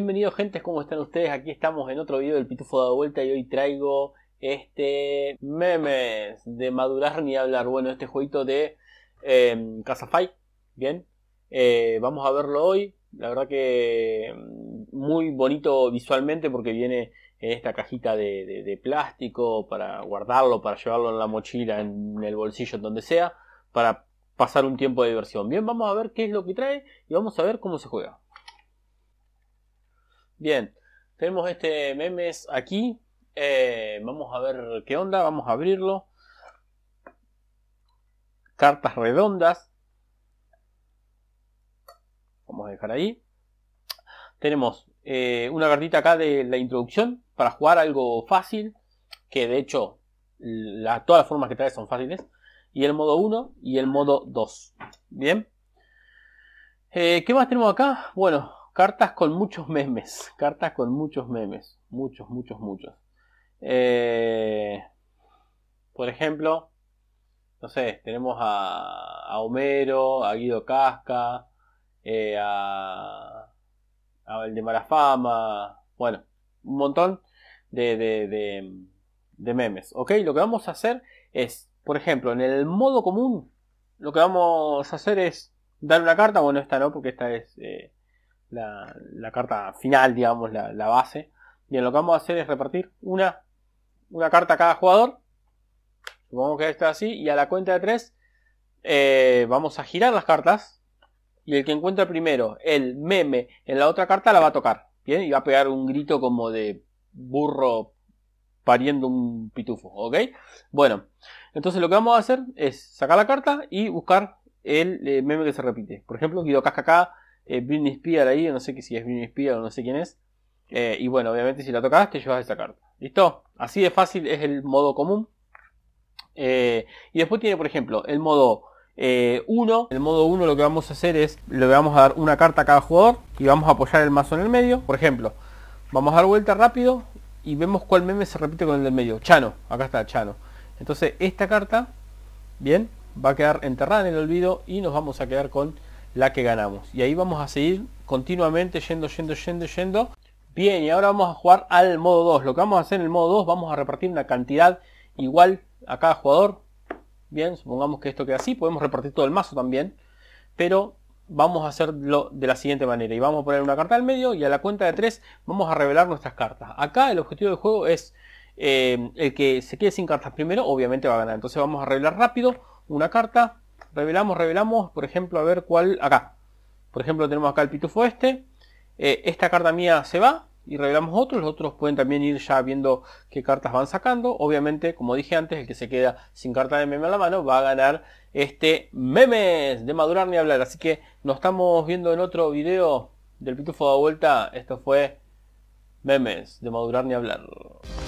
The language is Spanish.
Bienvenidos gente, ¿cómo están ustedes? Aquí estamos en otro video del Pitufo de Vuelta y hoy traigo este memes de madurar ni hablar. Bueno, este jueguito de em, eh, Casa Fight, bien. vamos a verlo hoy. La verdad que mm, muy bonito visualmente porque viene esta cajita de, de plástico para guardarlo, para llevarlo en la mochila, en el bolsillo, en donde sea, para pasar un tiempo de diversión. Bien, vamos a ver qué es lo que trae y vamos a ver cómo se juega. Bien, tenemos este memes aquí. Eh, vamos a ver qué onda, vamos a abrirlo. Cartas redondas. Vamos a dejar ahí. Tenemos eh, una cartita acá de la introducción para jugar algo fácil, que de hecho todas las formas que trae son fáciles. Y el modo 1 y el modo 2. Bien. Eh, ¿Qué más tenemos acá? Bueno, Cartas con muchos memes. Cartas con muchos memes. Muchos, muchos, muchos. Eh, por ejemplo, no sé, tenemos a, Homero, a Guido Casca, eh, a, a de Marafama. bueno, un montón de, de, de, memes. Ok, lo que vamos a hacer es, por ejemplo, en el modo común, lo que vamos a hacer es dar una carta, bueno, esta no, porque esta es eh, la, carta final, digamos, la, base. Bien, lo que vamos a hacer es repartir una, una carta a cada jugador. Supongamos que está así. Y a la cuenta de 3 eh, vamos a girar las cartas. Y el que encuentra primero el meme en la otra carta la va a tocar. Bien, y va a pegar un grito como de burro pariendo un pitufo, ¿ok? Bueno, entonces lo que vamos a hacer es sacar la carta y buscar el eh, meme que se repite. Por ejemplo, Guido Casca eh, Britney Spear ahí, no sé si es Britney Spear o no sé quién es. Eh, y bueno, obviamente si la tocabas te llevas esta carta. ¿Listo? Así de fácil es el modo común. Eh, y después tiene, por ejemplo, el modo 1. Eh, el modo 1 lo que vamos a hacer es, le vamos a dar una carta a cada jugador y vamos a apoyar el mazo en el medio. Por ejemplo, vamos a dar vuelta rápido y vemos cuál meme se repite con el del medio. Chano, acá está Chano. Entonces esta carta, bien, va a quedar enterrada en el olvido y nos vamos a quedar con la que ganamos. Y ahí vamos a seguir continuamente yendo, yendo, yendo, yendo. Bien, y ahora vamos a jugar al modo 2. Lo que vamos a hacer en el modo 2, vamos a repartir una cantidad igual a cada jugador. Bien, supongamos que esto queda así. Podemos repartir todo el mazo también. Pero vamos a hacerlo de la siguiente manera. Y vamos a poner una carta al medio y a la cuenta de 3 vamos a revelar nuestras cartas. Acá el objetivo del juego es eh, el que se quede sin cartas primero, obviamente va a ganar. Entonces vamos a revelar rápido una carta revelamos, revelamos, por ejemplo, a ver cuál, acá. Por ejemplo, tenemos acá el pitufo este. Eh, esta carta mía se va y revelamos otros. Los otros pueden también ir ya viendo qué cartas van sacando. Obviamente, como dije antes, el que se queda sin carta de meme a la mano va a ganar este memes de madurar ni hablar. Así que nos estamos viendo en otro video del pitufo de vuelta. Esto fue memes de madurar ni hablar.